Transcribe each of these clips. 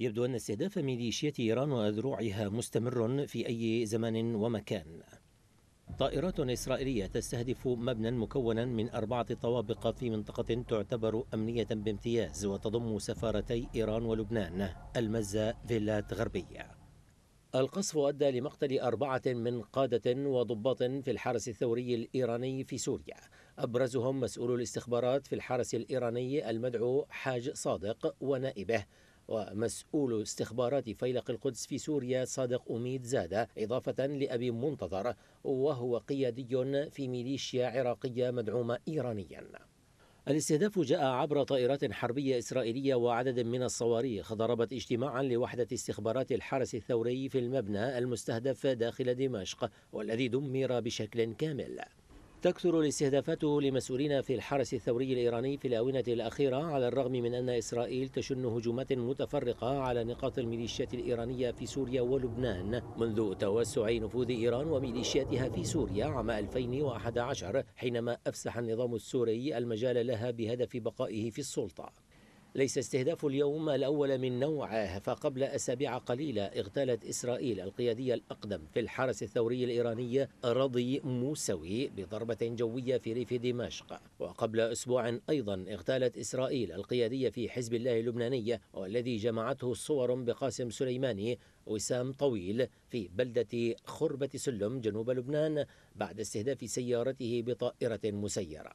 يبدو أن استهداف ميليشيات إيران وأذرعها مستمر في أي زمن ومكان طائرات إسرائيلية تستهدف مبنى مكونا من أربعة طوابق في منطقة تعتبر أمنية بامتياز وتضم سفارتي إيران ولبنان المزة فيلات غربية القصف أدى لمقتل أربعة من قادة وضباط في الحرس الثوري الإيراني في سوريا أبرزهم مسؤول الاستخبارات في الحرس الإيراني المدعو حاج صادق ونائبه ومسؤول استخبارات فيلق القدس في سوريا صادق أميد زادة إضافة لأبي منتظر وهو قيادي في ميليشيا عراقية مدعومة إيرانياً الاستهداف جاء عبر طائرات حربية إسرائيلية وعدد من الصواريخ ضربت اجتماعا لوحدة استخبارات الحرس الثوري في المبنى المستهدف داخل دمشق والذي دمر بشكل كامل تكثر الاستهدافات لمسؤولين في الحرس الثوري الإيراني في الآونة الأخيرة على الرغم من أن إسرائيل تشن هجومات متفرقة على نقاط الميليشيات الإيرانية في سوريا ولبنان منذ توسع نفوذ إيران وميليشياتها في سوريا عام 2011 حينما أفسح النظام السوري المجال لها بهدف بقائه في السلطة ليس استهداف اليوم الأول من نوعه فقبل أسابيع قليلة اغتالت إسرائيل القيادية الأقدم في الحرس الثوري الإيراني رضي موسوي بضربة جوية في ريف دمشق وقبل أسبوع أيضا اغتالت إسرائيل القيادية في حزب الله اللبناني والذي جمعته صور بقاسم سليماني وسام طويل في بلدة خربة سلم جنوب لبنان بعد استهداف سيارته بطائرة مسيرة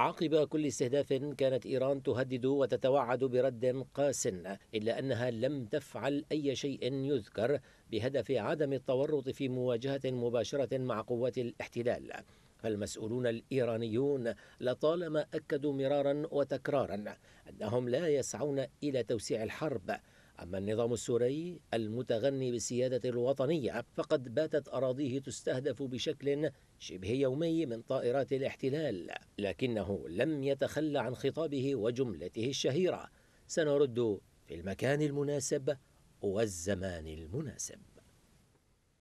عقب كل استهداف كانت إيران تهدد وتتوعد برد قاس إلا أنها لم تفعل أي شيء يذكر بهدف عدم التورط في مواجهة مباشرة مع قوات الاحتلال فالمسؤولون الإيرانيون لطالما أكدوا مرارا وتكرارا أنهم لا يسعون إلى توسيع الحرب أما النظام السوري المتغني بالسيادة الوطنية فقد باتت أراضيه تستهدف بشكل شبه يومي من طائرات الاحتلال لكنه لم يتخلى عن خطابه وجملته الشهيرة سنرد في المكان المناسب والزمان المناسب